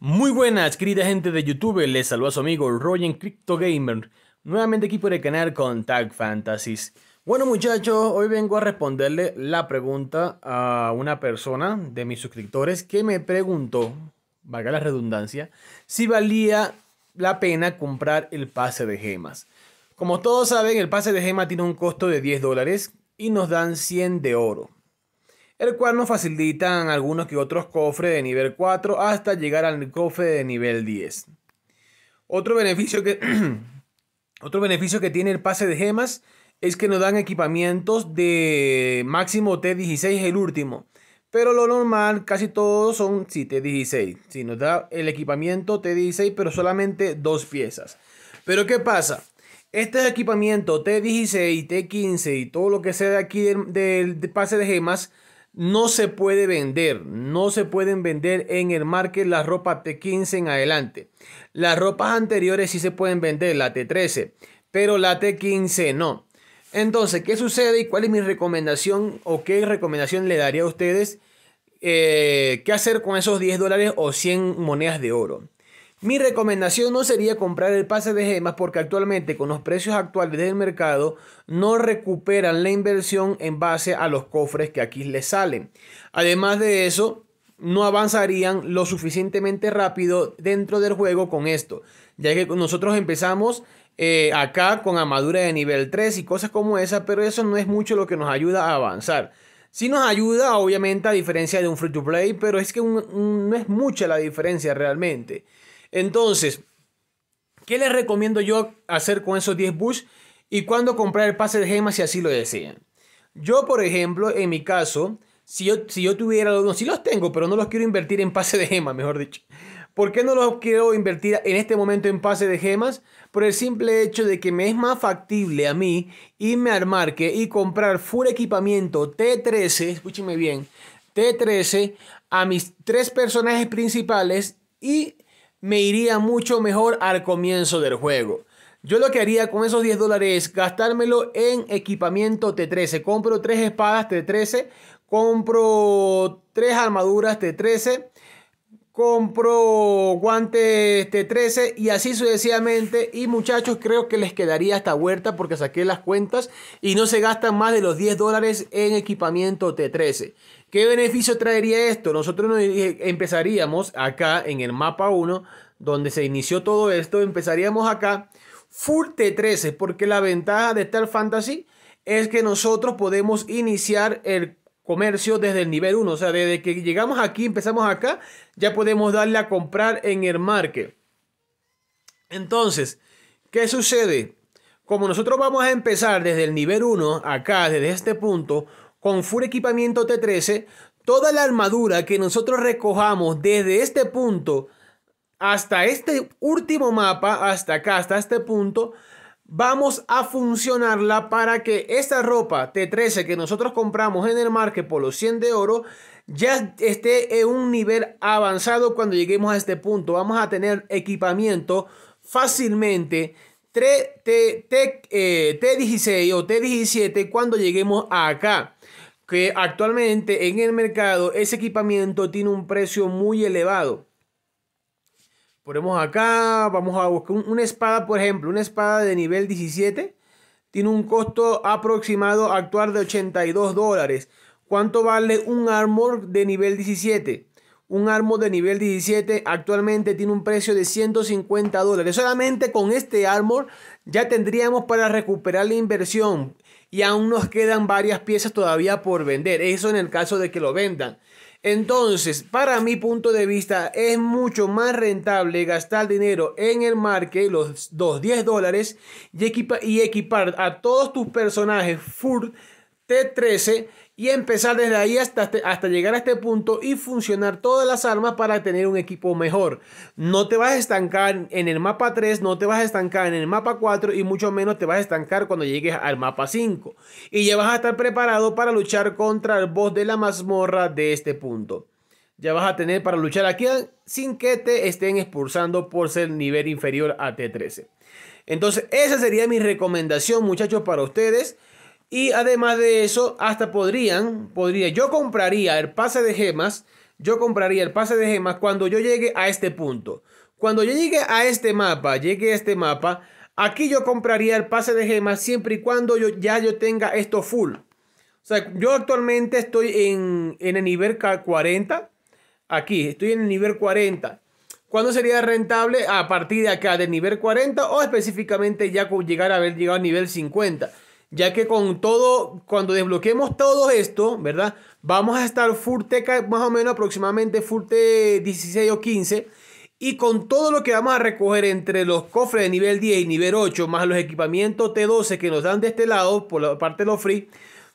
Muy buenas, querida gente de YouTube, les saluda su amigo Roger Crypto Gamer, nuevamente aquí por el canal con Tag Fantasies. Bueno muchachos, hoy vengo a responderle la pregunta a una persona de mis suscriptores que me preguntó, valga la redundancia, si valía la pena comprar el pase de gemas. Como todos saben, el pase de gemas tiene un costo de 10 dólares y nos dan 100 de oro el cual nos facilitan algunos que otros cofres de nivel 4 hasta llegar al cofre de nivel 10. Otro beneficio que, otro beneficio que tiene el pase de gemas es que nos dan equipamientos de máximo T16, el último. Pero lo normal, casi todos son T16. Si nos da el equipamiento T16, pero solamente dos piezas. Pero ¿qué pasa? Este equipamiento T16, T15 y todo lo que sea de aquí del pase de gemas no se puede vender, no se pueden vender en el market las ropas T15 en adelante. Las ropas anteriores sí se pueden vender, la T13, pero la T15 no. Entonces, ¿qué sucede y cuál es mi recomendación o qué recomendación le daría a ustedes? Eh, ¿Qué hacer con esos 10 dólares o 100 monedas de oro? Mi recomendación no sería comprar el pase de gemas porque actualmente con los precios actuales del mercado no recuperan la inversión en base a los cofres que aquí les salen. Además de eso, no avanzarían lo suficientemente rápido dentro del juego con esto, ya que nosotros empezamos eh, acá con armadura de nivel 3 y cosas como esa, pero eso no es mucho lo que nos ayuda a avanzar. Si nos ayuda, obviamente, a diferencia de un free to play, pero es que no es mucha la diferencia realmente. Entonces, ¿qué les recomiendo yo hacer con esos 10 Bush y cuándo comprar el pase de gemas si así lo desean? Yo, por ejemplo, en mi caso, si yo, si yo tuviera los si los tengo, pero no los quiero invertir en pase de gemas, mejor dicho. ¿Por qué no los quiero invertir en este momento en pase de gemas? Por el simple hecho de que me es más factible a mí irme al marque y comprar full equipamiento T13, escúcheme bien, T13 a mis tres personajes principales y me iría mucho mejor al comienzo del juego. Yo lo que haría con esos 10 dólares es gastármelo en equipamiento T13. Compro 3 espadas T13, compro 3 armaduras T13, compro guante t este, 13 y así sucesivamente. Y muchachos, creo que les quedaría esta huerta porque saqué las cuentas y no se gastan más de los 10 dólares en equipamiento T13. ¿Qué beneficio traería esto? Nosotros empezaríamos acá en el mapa 1, donde se inició todo esto, empezaríamos acá full T13, porque la ventaja de Star Fantasy es que nosotros podemos iniciar el comercio desde el nivel 1. O sea, desde que llegamos aquí, empezamos acá, ya podemos darle a comprar en el market. Entonces, ¿qué sucede? Como nosotros vamos a empezar desde el nivel 1, acá, desde este punto, con full equipamiento T13, toda la armadura que nosotros recojamos desde este punto hasta este último mapa, hasta acá, hasta este punto, vamos a funcionarla para que esta ropa T13 que nosotros compramos en el market por los 100 de oro ya esté en un nivel avanzado cuando lleguemos a este punto. Vamos a tener equipamiento fácilmente T, T, 16 eh, o T17 cuando lleguemos acá. Que actualmente en el mercado ese equipamiento tiene un precio muy elevado. Ponemos acá, vamos a buscar una espada, por ejemplo, una espada de nivel 17 tiene un costo aproximado actual de 82 dólares. ¿Cuánto vale un armor de nivel 17? Un armor de nivel 17 actualmente tiene un precio de 150 dólares. Solamente con este armor ya tendríamos para recuperar la inversión. Y aún nos quedan varias piezas todavía por vender. Eso en el caso de que lo vendan. Entonces, para mi punto de vista, es mucho más rentable gastar dinero en el market los, 2.10 dólares, y, y equipar a todos tus personajes full T13 y empezar desde ahí hasta, este, hasta llegar a este punto y funcionar todas las armas para tener un equipo mejor. No te vas a estancar en el mapa 3, no te vas a estancar en el mapa 4 y mucho menos te vas a estancar cuando llegues al mapa 5. Y ya vas a estar preparado para luchar contra el boss de la mazmorra de este punto. Ya vas a tener para luchar aquí sin que te estén expulsando por ser nivel inferior a T13. Entonces esa sería mi recomendación muchachos para ustedes. Y además de eso, hasta podrían, podría, yo compraría el pase de gemas, yo compraría el pase de gemas cuando yo llegue a este punto. Cuando yo llegue a este mapa, llegue a este mapa, aquí yo compraría el pase de gemas siempre y cuando yo, ya yo tenga esto full. O sea, yo actualmente estoy en, el nivel 40. Aquí, estoy en el nivel 40. ¿Cuándo sería rentable? A partir de acá, del nivel 40 o específicamente ya con llegar a haber llegado al nivel 50 ya que con todo, cuando desbloqueemos todo esto, ¿verdad? Vamos a estar más o menos aproximadamente Furte 16 o 15. Y con todo lo que vamos a recoger entre los cofres de nivel 10 y nivel 8, más los equipamientos T12 que nos dan de este lado, por la parte de los free,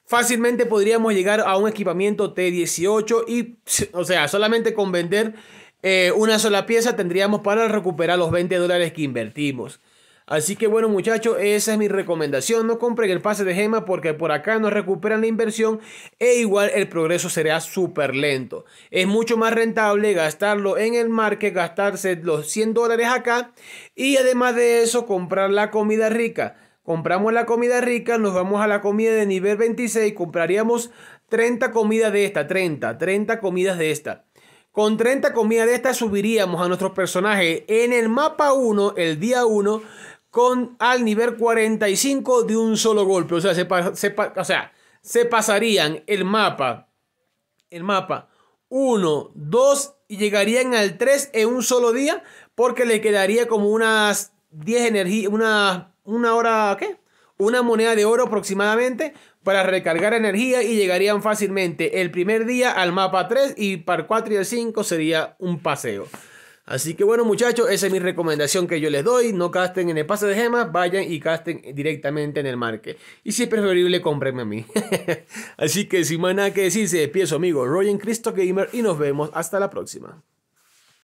fácilmente podríamos llegar a un equipamiento T18 y, o sea, solamente con vender eh, una sola pieza tendríamos para recuperar los 20 dólares que invertimos. Así que bueno muchachos, esa es mi recomendación. No compren el pase de Gema porque por acá no recuperan la inversión e igual el progreso será súper lento. Es mucho más rentable gastarlo en el market, gastarse los 100 dólares acá y además de eso comprar la comida rica. Compramos la comida rica, nos vamos a la comida de nivel 26, compraríamos 30 comidas de esta, 30, 30 comidas de esta. Con 30 comidas de esta subiríamos a nuestro personaje en el mapa 1, el día 1, con al nivel 45 de un solo golpe. O sea, se, se, sea, se pasarían el mapa, el mapa 1, 2 y llegarían al 3 en un solo día porque le quedaría como unas 10 energías, una, una hora, ¿qué? Una moneda de oro aproximadamente para recargar energía y llegarían fácilmente el primer día al mapa 3 y para 4 y el 5 sería un paseo. Así que bueno muchachos, esa es mi recomendación que yo les doy. No casten en el pase de gemas, vayan y casten directamente en el market. Y si es preferible, cómprenme a mí. Así que sin más nada que decir, se despide amigo Roger Cristo Gamer y nos vemos hasta la próxima.